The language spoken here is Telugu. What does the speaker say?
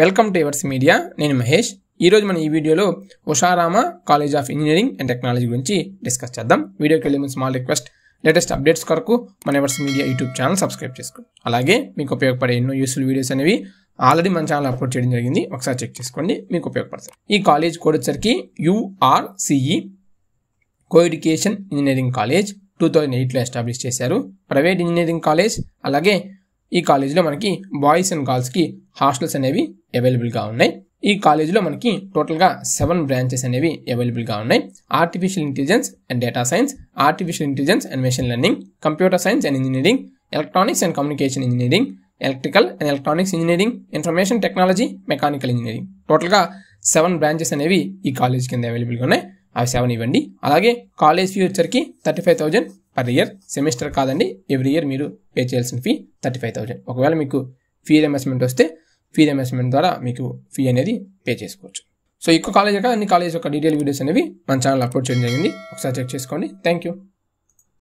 వెల్కమ్ టు ఎవర్స్ మీడియా నేను మహేష్ ఈరోజు మనం ఈ వీడియోలో Usharama college of engineering and technology గురించి డిస్కస్ చేద్దాం వీడియోకి వెళ్ళి స్మాల్ రిక్వెస్ట్ లేటెస్ట్ అప్డేట్స్ కొరకు మన Evers media YouTube channel subscribe చేసుకోండి అలాగే మీకు ఉపయోగపడే ఎన్నో యూస్ఫుల్ వీడియోస్ అనేవి ఆల్రెడీ మన ఛానల్ అప్లోడ్ చేయడం జరిగింది ఒకసారి చెక్ చేసుకోండి మీకు ఉపయోగపడుతుంది ఈ కాలేజ్ కోడ్ వచ్చరికి URCE coeducation engineering college two thousand ఎయిట్లో ఎస్టాబ్లిష్ చేశారు ప్రైవేట్ ఇంజనీరింగ్ కాలేజ్ అలాగే ఈ కాలేజీలో మనకి బాయ్స్ అండ్ గర్ల్స్కి హాస్టల్స్ అనేవి అవైలబుల్గా ఉన్నాయి ఈ కాలేజీలో మనకి టోటల్గా సెవెన్ బ్రాంచెస్ అనేవి అవైలబుల్గా ఉన్నాయి artificial intelligence and data science artificial intelligence and machine learning computer science and engineering electronics and communication engineering electrical and electronics engineering information technology mechanical engineering టోటల్గా సెవెన్ బ్రాంచెస్ అనేవి ఈ కాలేజ్ కింద అవైలబుల్గా ఉన్నాయి అవి సెవెన్ ఇవ్వండి అలాగే కాలేజ్ ఫ్యూచర్కి thirty five thousand per year semester కాదండి ఎవ్రీ ఇయర్ మీరు పే చేయాల్సిన ఫీ థర్టీ ఫైవ్ థౌజండ్ ఒకవేళ మీకు ఫీ రిమెస్మెంట్ వస్తే ఫీ రిమెస్మెంట్ ద్వారా మీకు ఫీ అనేది పే చేసుకోవచ్చు సో ఎక్కువ కాలేజ్ యొక్క అన్ని కాలేజ్ యొక్క డీటెయిల్ వీడియోస్ అనేవి మన ఛానల్ అప్లోడ్ చేయడం జరిగింది ఒకసారి చెక్ చేసుకోండి థ్యాంక్ యూ